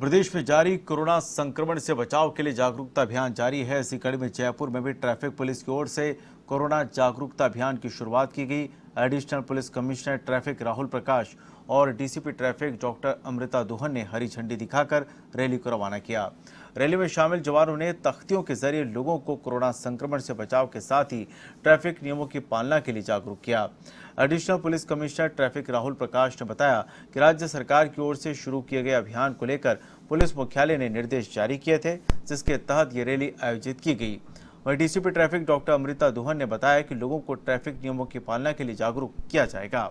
प्रदेश में जारी कोरोना संक्रमण से बचाव के लिए जागरूकता अभियान जारी है इसी कड़ी में जयपुर में भी ट्रैफिक पुलिस की ओर से कोरोना जागरूकता अभियान की शुरुआत की गई additional police commissioner traffic Rahul Prakash और डीसीपी ट्रैफिक डॉक्टर अमृता दोहन ने हरी झंडी दिखाकर रैली को रवाना किया रैली में शामिल जवानों ने तख्तियों के जरिए लोगों को कोरोना संक्रमण से बचाव के साथ ही ट्रैफिक नियमों की पालना के लिए जागरूक किया additional police commissioner traffic Rahul Prakash ने बताया कि राज्य सरकार की ओर से शुरू किए गए अभियान को लेकर पुलिस मुख्यालय ने निर्देश जारी किए थे जिसके तहत ये रैली आयोजित की गई वहीं डीसीपी ट्रैफिक डॉक्टर अमृता दोहन ने बताया कि लोगों को ट्रैफिक नियमों की पालना के लिए जागरूक किया जाएगा